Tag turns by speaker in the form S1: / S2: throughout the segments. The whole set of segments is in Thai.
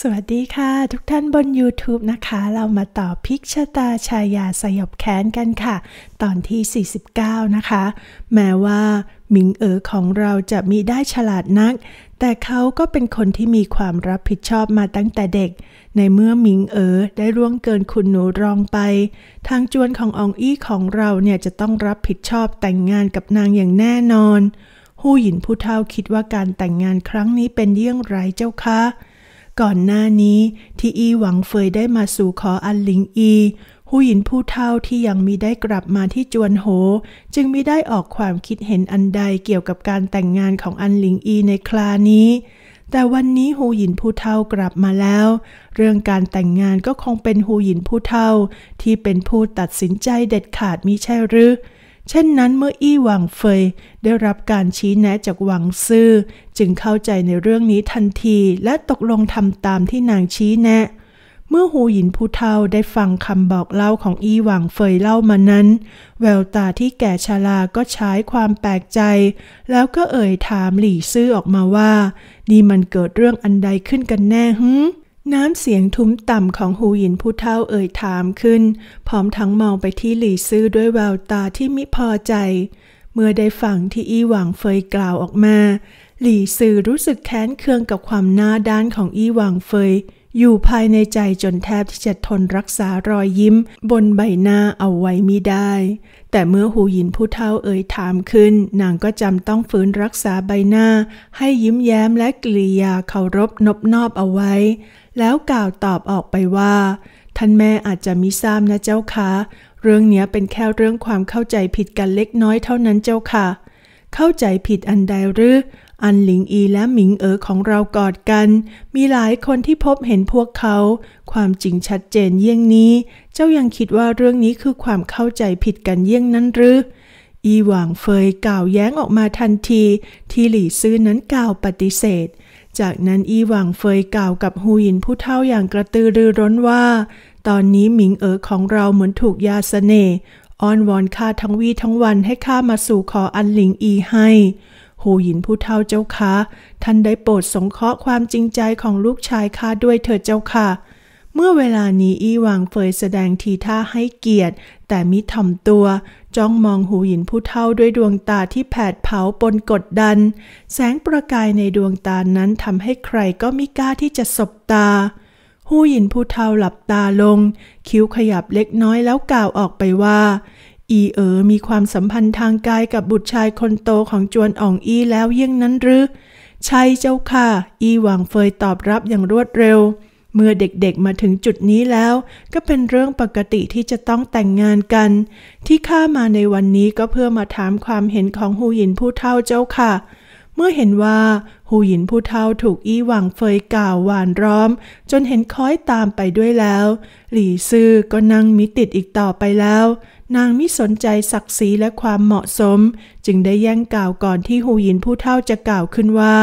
S1: สวัสดีค่ะ ทุกท่านบน YouTube นะคะ เรามาต่อพิกชะตาชายาสยบแค้นกันค่ะ ตอนที่ 49 นะคะ แม้ว่าหมิงเอ๋อของเราจะมีได้ฉลาดนัก แต่เขาก็เป็นคนที่มีความรับผิดชอบมาตั้งแต่เด็ก ในเมื่อหมิงเอ๋อได้ร่วงเกินคุณหนูรองไป ทางจวนขององอี้ของเราเนี่ย จะต้องรับผิดชอบแต่งงานกับนางอย่างแน่นอนหู้หยินผู้เฒ่าคิดว่าการแต่งงานครั้งนี้เป็นเยี่ยงไรเจ้าคะก่อนหน้านี้ที่อีหวังเฟยได้มาสู่ขออันหลิงอีหู้หญินผู้เฒ่าที่ยังมีได้กลับมาที่จวนโห จึงมิได้ออกความคิดเห็นอันใดเกี่ยวกับการแต่งงานของอันหลิงอีในครานี้ แต่วันนี้หูหยินผู้เฒ่ากลับมาแล้ว เรื่องการแต่งงานก็คงเป็นหูหยินผู้เฒ่า ที่เป็นผู้ตัดสินใจเด็ดขาดมิใช่หรือเช่นนั้นเมื่ออี้หวังเฟยได้รับการชี้แนะจากหวังซื่อ จึงเข้าใจในเรื่องนี้ทันทีและตกลงทำตามที่นางชี้แนะ เมื่อหูหยินผู้เฒ่าได้ฟังคำบอกเล่าของอี้หวังเฟยเล่ามานั้น แววตาที่แก่ชาลาก็ใช้ความแปลกใจแล้วก็เอ่ย ถามหลี่ซื่อออกมาว่า นี่มันเกิดเรื่องอันใดขึ้นกันแน่ฮึน้ำเสียงทุ้มต่ำของหูหยินผู้เฒ่าเอ่ยถามขึ้น พร้อมทั้งมองไปที่หลี่ซื่อด้วยแววตาที่มิพอใจ เมื่อได้ฟังที่อี้หวังเฟยกล่าวออกมา หลี่ซื่อรู้สึกแค้นเคืองกับความหน้าด้านของอี้หวังเฟยอยู่ภายในใจจนแทบที่จะทนรักษารอยยิ้ม บนใบหน้าเอาไว้ไม่ได้ แต่เมื่อหูหยินผู้เฒ่าเอ่ยถามขึ้น นางก็จำต้องฝืนรักษาใบหน้า ให้ยิ้มแย้มและกริยาเคารพนบนอบเอาไว้ แล้วกล่าวตอบออกไปว่า ท่านแม่อาจจะมิทราบนะเจ้าคะ เรื่องนี้เป็นแค่เรื่องความเข้าใจผิดกันเล็กน้อยเท่านั้นเจ้าค่ะเข้าใจผิดอันใดหรืออันหลิงอีและหมิงเอ๋อของเรากอดกัน มีหลายคนที่พบเห็นพวกเขา ความจริงชัดเจนเยี่ยงนี้ เจ้ายังคิดว่าเรื่องนี้คือความเข้าใจผิดกันเยี่ยงนั้นหรืออีหวางเฟยกล่าวแย้งออกมาทันที ที่หลี่ซื่อนั้นกล่าวปฏิเสธ จากนั้นอีหวางเฟยกล่าวกับฮูยินผู้เฒ่าอย่างกระตือรือร้นว่า ตอนนี้หมิงเอ๋อของเราเหมือนถูกยาสเสน่ห์อ้อนวอนข้าทั้งวี่ทั้งวันให้ข้ามาสู่ขออันหลิงอีให้โหหินผู้เฒ่าเจ้าค่ะ ท่านได้โปรดสงเคราะห์ความจริงใจของลูกชายข้าด้วยเถิดเจ้าค่ะ เมื่อเวลานี้อีหวางเฟยแสดงทีท่าให้เกียรติ แต่มิถ่อมตัว จ้องมองหูหินผู้เฒ่าด้วยดวงตาที่แผดเผาปนกดดัน แสงประกายในดวงตานั้นทำให้ใครก็มิกล้าที่จะสบตาผู้หยินผู้เทาหลับตาลง คิ้วขยับเล็กน้อยแล้วกล่าวออกไปว่า อีเอ๋อมีความสัมพันธ์ทางกายกับบุตรชายคนโตของจวนอ่องอีแล้วเยี่ยงนั้นหรือ ใช่เจ้าค่ะอีหวังเฟยตอบรับอย่างรวดเร็ว เมื่อเด็กๆมาถึงจุดนี้แล้ว ก็เป็นเรื่องปกติที่จะต้องแต่งงานกัน ที่ข้ามาในวันนี้ก็เพื่อมาถามความเห็นของฮูหยินผู้เท่าเจ้าค่ะเมื่อเห็นว่าหูหยินผู้เฒ่าถูกอี้หวังเฟยกล่าวหวานร้อม จนเห็นคอยตามไปด้วยแล้ว หลี่ซื่อก็นั่งมิติดอีกต่อไปแล้ว นางมิสนใจศักดิ์ศรีและความเหมาะสม จึงได้แย่งกล่าวก่อนที่หูหยินผู้เฒ่าจะกล่าวขึ้นว่า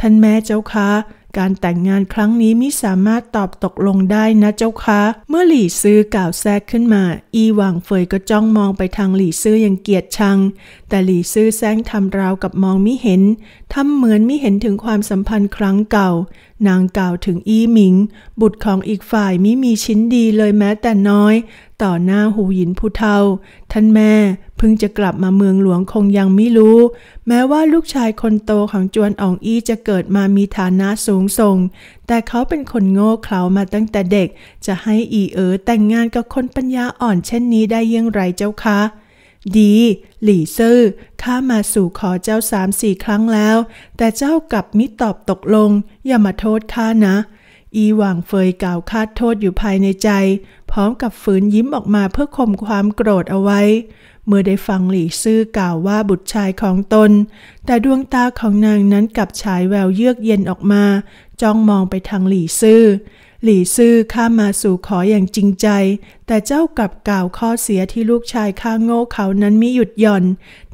S1: ท่านแม่เจ้าคะการแต่งงานครั้งนี้มิสามารถตอบตกลงได้นะเจ้าคะ เมื่อหลี่ซื้อกล่าวแทรกขึ้นมา อีหว่างเฟยก็จ้องมองไปทางหลี่ซื้ออย่างเกียดชัง แต่หลี่ซื้อแซงทำราวกับมองมิเห็น ทำเหมือนมิเห็นถึงความสัมพันธ์ครั้งเก่านางกล่าวถึงอี้หมิง บุตรของอีกฝ่ายมิมีชิ้นดีเลยแม้แต่น้อย ต่อหน้าหูหยินผู้เทาท่านแม่เพิ่งจะกลับมาเมืองหลวงคงยังไม่รู้ แม้ว่าลูกชายคนโตของจวนอองอี้จะเกิดมามีฐานะสูงส่ง แต่เขาเป็นคนโง่เขลามาตั้งแต่เด็กจะให้อีเอ๋อแต่งงานกับคนปัญญาอ่อนเช่นนี้ได้ยังไรเจ้าคะดีหลี่ซื่อข้ามาสู่ขอเจ้าสามสี่ครั้งแล้ว แต่เจ้ากลับมิตอบตกลงอย่ามาโทษข้านะ อีหว่างเฟยกล่าวคาดโทษอยู่ภายในใจ พร้อมกับฝืนยิ้มออกมาเพื่อข่มความโกรธเอาไว้ เมื่อได้ฟังหลี่ซื่อกล่าวว่าบุตรชายของตนแต่ดวงตาของนางนั้นกลับฉายแววเยือกเย็นออกมา จ้องมองไปทางหลี่ซื่อหลี่ซื่อข้ามาสู่ขออย่างจริงใจ แต่เจ้ากลับกล่าวข้อเสียที่ลูกชายข้าโง่เขานั้นมิหยุดหย่อน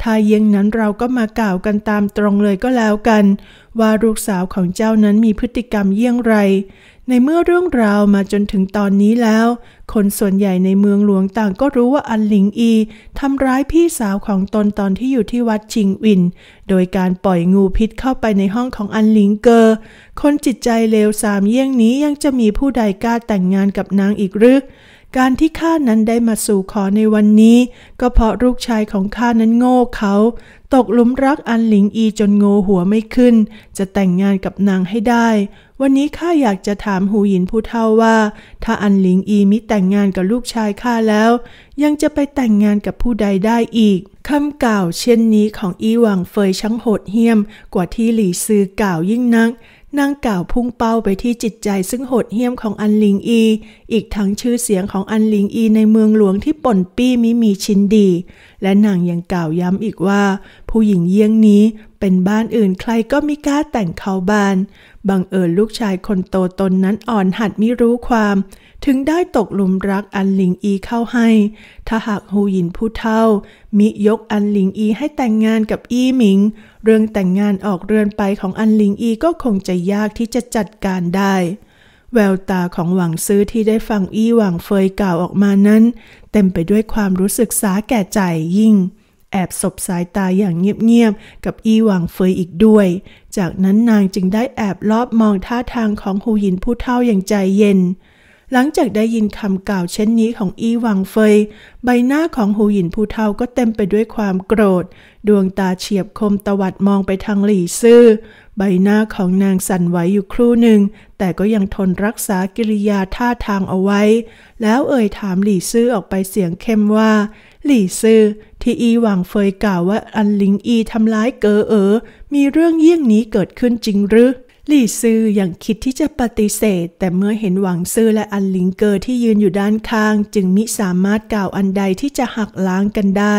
S1: ถ้ายัยงนั้นเราก็มากล่าวกันตามตรงเลยก็แล้วกัน ว่าลูกสาวของเจ้านั้นมีพฤติกรรมเยี่ยงไรในเมื่อเรื่องราวมาจนถึงตอนนี้แล้ว คนส่วนใหญ่ในเมืองหลวงต่างก็รู้ว่าอันหลิงอี ทำร้ายพี่สาวของตนตอนที่อยู่ที่วัดชิงวิน โดยการปล่อยงูพิษเข้าไปในห้องของอันหลิงเกอ คนจิตใจเลวสามเยี่ยงนี้ยังจะมีผู้ใดกล้าแต่งงานกับนางอีกหรือการที่ข้านั้นได้มาสู่ขอในวันนี้ ก็เพราะลูกชายของข้านั้นโง่เขา ตกหลุมรักอันหลิงอีจนโง่หัวไม่ขึ้น จะแต่งงานกับนางให้ได้ วันนี้ข้าอยากจะถามหูหยินผู้เฒ่าว่า ถ้าอันหลิงอีมิแต่งงานกับลูกชายข้าแล้ว ยังจะไปแต่งงานกับผู้ใดได้อีกคำกล่าวเช่นนี้ของอีหวังเฟยช่างโหดเหี้ยมกว่าที่หลี่ซือกล่าวยิ่งนักนางกล่าวพุ่งเป้าไปที่จิตใจซึ่งโหดเหี้ยมของอันลิงอี อีกทั้งชื่อเสียงของอันลิงอีในเมืองหลวงที่ป่นปี้มิมีชินดีและนางยังกล่าวย้ำอีกว่า ผู้หญิงเยี่ยงนี้เป็นบ้านอื่นใครก็ไม่กล้าแต่งเขาบ้าน บังเอิญลูกชายคนโตตนนั้นอ่อนหัดไม่รู้ความ ถึงได้ตกหลุมรักอันหลิงอีเข้าให้ ถ้าหากฮูหยินผู้เท่ามิยกอันหลิงอีให้แต่งงานกับอีหมิง เรื่องแต่งงานออกเรือนไปของอันหลิงอีก็คงจะยากที่จะจัดการได้แววตาของหวังซื้อที่ได้ฟังอี้หวังเฟยกล่าวออกมานั้น เต็มไปด้วยความรู้สึกสาแก่ใจยิ่ง แอบสบสายตาอย่างเงียบๆกับอี้หวังเฟยอีกด้วย จากนั้นนางจึงได้แอบลอบมองท่าทางของหูหินผู้เฒ่าอย่างใจเย็น หลังจากได้ยินคำกล่าวเช่นนี้ของอีหวังเฟยใบหน้าของหูหินผู้เท่าก็เต็มไปด้วยความโกรธ ดวงตาเฉียบคมตวัดมองไปทางหลี่ซื่อใบหน้าของนางสั่นไหวอยู่ครู่หนึ่ง แต่ก็ยังทนรักษากิริยาท่าทางเอาไว้ แล้วเอ่ยถามหลี่ซื่อออกไปเสียงเข้มว่า หลี่ซื่อที่อีหวังเฟยกล่าวว่าอันลิงอีทำร้ายเกอเอ๋อมีเรื่องเยี่ยงนี้เกิดขึ้นจริงหรือ หลี่ซื่อยังคิดที่จะปฏิเสธ แต่เมื่อเห็นหวังซื่อและอันหลิงเกอที่ยืนอยู่ด้านข้าง จึงมิสามารถกล่าวอันใดที่จะหักล้างกันได้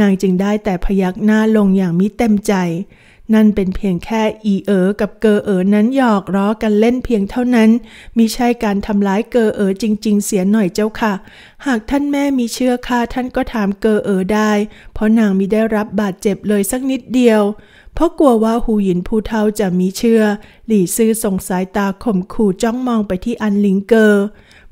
S1: นางจึงได้แต่พยักหน้าลงอย่างมิเต็มใจนั่นเป็นเพียงแค่อีเอ๋อกับเกอเอ๋อนั้นหยอกล้อกันเล่นเพียงเท่านั้น มิใช่การทำร้ายเกอเอ๋อจริงๆเสียหน่อยเจ้าค่ะ หากท่านแม่มีเชื่อค่ะ ท่านก็ถามเกอเอ๋อได้ เพราะนางมิได้รับบาดเจ็บเลยสักนิดเดียว เพราะกลัวว่าหูหยินผู้เท่าจะมีเชื่อ หลี่ซื่อส่งสายตาข่มขู่จ้องมองไปที่อันลิงเกอ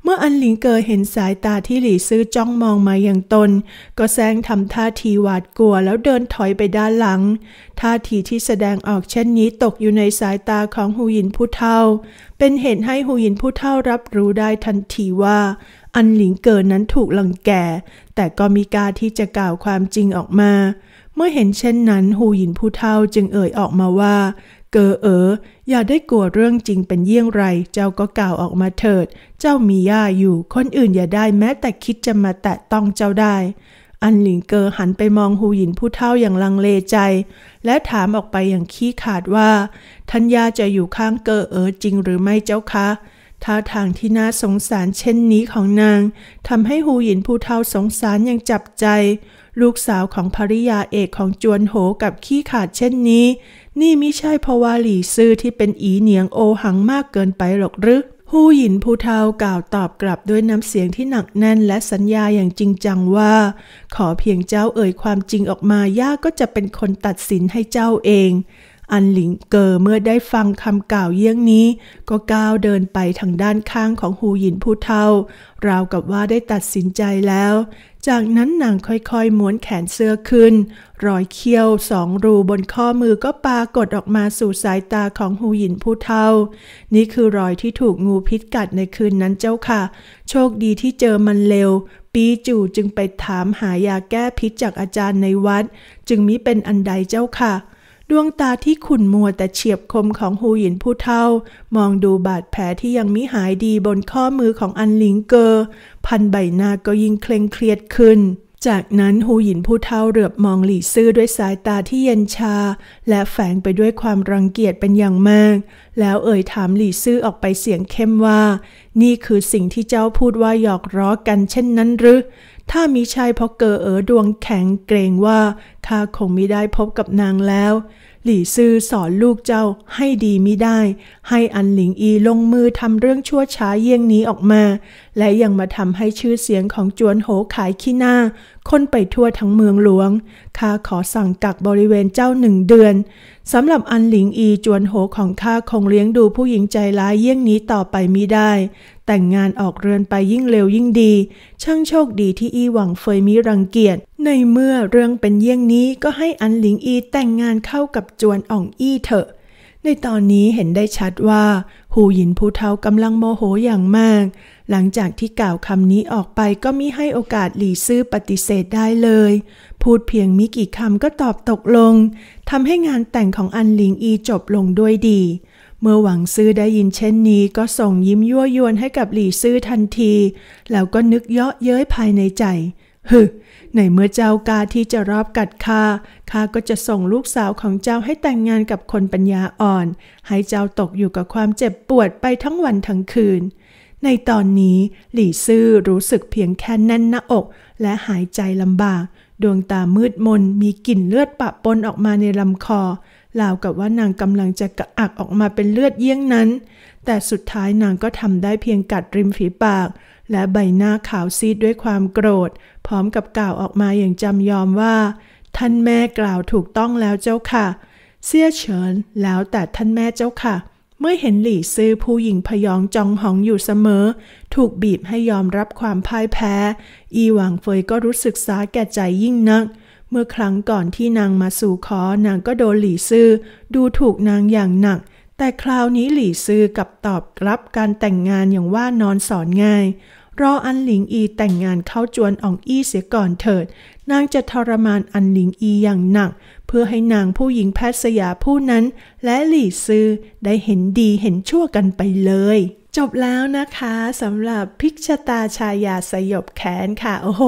S1: เมื่อ อันหลิงเกอเห็นสายตาที่หลี่ซื่อจ้องมองมาอย่างตน ก็แซงทำท่าทีหวาดกลัวแล้วเดินถอยไปด้านหลังท่าทีที่แสดงออกเช่นนี้ตกอยู่ในสายตาของหูหยินผู้เท่า เป็นเหตุให้หูหยินผู้เท่ารับรู้ได้ทันทีว่า อันหลิงเกินนั้นถูกลังแกแต่ก็มีกาที่จะกล่าวความจริงออกมา เมื่อเห็นเช่นนั้น หูหยินผู้เท่าจึงเอ่ยออกมาว่าเกอเอ๋ออย่าได้กลัวเรื่องจริงเป็นเยี่ยงไร เจ้าก็กล่าวออกมาเถิด เจ้ามีย่าอยู่คนอื่นอย่าได้แม้แต่คิดจะมาแตะต้องเจ้าได้ อันหลิงเกอหันไปมองหูหยินผู้เฒ่าอย่างลังเลใจ และถามออกไปอย่างขี้ขาดว่า ทัญญาจะอยู่ข้างเกอเอ๋อจริงหรือไม่เจ้าคะท่าทางที่น่าสงสารเช่นนี้ของนางทำให้หูหยินผู้เฒ่าสงสารอย่างจับใจ ลูกสาวของภริยาเอกของจวนโหกับขี้ขาดเช่นนี้นี่มิใช่พวาหลีซื่อที่เป็นอีเหนียงโอหังมากเกินไปหรอกหรือผู้หญินผู้เทากล่าวตอบกลับด้วยน้ำเสียงที่หนักแน่น และสัญญาอย่างจริงจังว่า ขอเพียงเจ้าเอ่ยความจริงออกมา ย่าก็จะเป็นคนตัดสินให้เจ้าเอง อันหลิงเกอเมื่อได้ฟังคำกล่าวเยี่ยงนี้ ก็ก้าวเดินไปทางด้านข้างของหูหยินผู้เทาราวกับว่าได้ตัดสินใจแล้วจากนั้นนางค่อย ๆ ม้วนแขนเสื้อขึ้น รอยเคี้ยวสองรูบนข้อมือก็ปรากฏออกมาสู่สายตาของหูหยินผู้เทานี่คือรอยที่ถูกงูพิษกัดในคืนนั้นเจ้าค่ะ โชคดีที่เจอมันเร็ว ปีจู่จึงไปถามหายาแก้พิษจากอาจารย์ในวัด จึงมิเป็นอันใดเจ้าค่ะดวงตาที่ขุ่นมัวแต่เฉียบคมของ ฮูหยินผู้เฒ่า มองดูบาดแผลที่ยังมิหายดีบนข้อมือของอันหลิงเกอ พันใบหน้า ก็ยิ่ง เคร่งเครียดขึ้น จากนั้น ฮูหยินผู้เฒ่าเหลือบมองหลี่ซื่อด้วยสายตาที่เย็นชา และแฝงไปด้วยความรังเกียจเป็นอย่างมาก แล้วเอ่ยถามหลี่ซื่อออกไปเสียงเข้มว่า นี่คือสิ่งที่เจ้าพูดว่าหยอกล้อกันเช่นนั้นหรือ ถ้ามิใช่เพราะเกอเอ๋อดวงแข็งเกรงว่าข้าคงไม่ได้พบกับนางแล้วหลี่ซือสอนลูกเจ้าให้ดีมิได้ ให้อันหลิงอีลงมือทำเรื่องชั่วช้าเยี่ยงนี้ออกมา และยังมาทำให้ชื่อเสียงของจวนโหขายขี้หน้า คนไปทั่วทั้งเมืองหลวงข้าขอสั่งกักบริเวณเจ้าหนึ่งเดือนสำหรับอันหลิงอีจวนโหของข้าคงเลี้ยงดูผู้หญิงใจร้ายเยี่ยงนี้ต่อไปมิได้แต่งงานออกเรือนไปยิ่งเร็วยิ่งดี ช่างโชคดีที่อีหวังเฟยมิรังเกียจ ในเมื่อเรื่องเป็นเยี่ยงนี้ก็ให้อันหลิงอีแต่งงานเข้ากับจวนอ่องอี้เถอะ ในตอนนี้เห็นได้ชัดว่าหูหยินผู้เทากำลังโมโหอย่างมาก หลังจากที่กล่าวคำนี้ออกไปก็มิให้โอกาสหลี่ซื้อปฏิเสธได้เลย พูดเพียงมิกี่คำก็ตอบตกลงทำให้งานแต่งของอันหลิงอีจบลงด้วยดีเมื่อหวังซื้อได้ยินเช่นนี้ก็ส่งยิ้มยั่วยวนให้กับหลี่ซื่อทันที แล้วก็นึกเยาะเย้ยภายในใจ ฮึในเมื่อเจ้ากาที่จะรอบกัดข้าข้าก็จะส่งลูกสาวของเจ้าให้แต่งงานกับคนปัญญาอ่อน ให้เจ้าตกอยู่กับความเจ็บปวดไปทั้งวันทั้งคืน ในตอนนี้หลี่ซื่อรู้สึกเพียงแค่แน่นหน้าอก และหายใจลำบาก ดวงตามืดมนมีกลิ่นเลือดปะปนออกมาในลำคอลาวกับว่านางกำลังจะกระอักออกมาเป็นเลือดเยี่ยงนั้น แต่สุดท้ายนางก็ทำได้เพียงกัดริมฝีปาก และใบหน้าขาวซีดด้วยความโกรธ พร้อมกับกล่าวออกมาอย่างจำยอมว่า ท่านแม่กล่าวถูกต้องแล้วเจ้าค่ะ เสียเฉินแล้วแต่ท่านแม่เจ้าค่ะเมื่อเห็นหลี่ซื่อผู้หญิงพยองจองหองอยู่เสมอ ถูกบีบให้ยอมรับความพ่ายแพ้ อีหวังเฟยก็รู้สึกสาแก่ใจยิ่งนักเมื่อครั้งก่อนที่นางมาสู่ขอ นางก็โดนหลี่ซื่อดูถูกนางอย่างหนัก แต่คราวนี้หลี่ซื่อกับตอบรับการแต่งงานอย่างว่านอนสอนง่าย รออันหลิงอีแต่งงานเข้าจวนอ่องอี้เสียก่อนเถิด นางจะทรมานอันหลิงอีอย่างหนัก เพื่อให้นางผู้หญิงแพทย์สยาผู้นั้น และหลี่ซื่อได้เห็นดีเห็นชั่วกันไปเลยจบแล้วนะคะสำหรับพิกชตาชายาสยบแขนค่ะ โอ้โห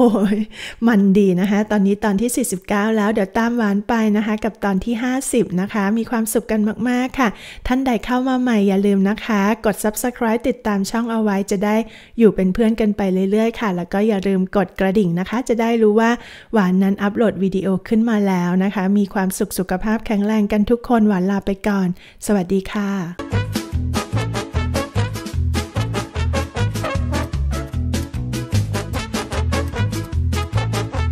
S1: มันดีนะคะ ตอนนี้ตอนที่ 49 แล้วเดี๋ยวตามหวานไปนะคะกับตอนที่ 50 นะคะ มีความสุขกันมากๆ ค่ะ ท่านใดเข้ามาใหม่อย่าลืมนะคะ กด subscribe ติดตามช่องเอาไว้จะได้อยู่เป็นเพื่อนกันไปเรื่อยๆค่ะ แล้วก็อย่าลืมกดกระดิ่งนะคะ จะได้รู้ว่าหวานนั้นอัปโหลดวิดีโอขึ้นมาแล้วนะคะ มีความสุขสุขภาพแข็งแรงกันทุกคนหวานลาไปก่อน สวัสดีค่ะ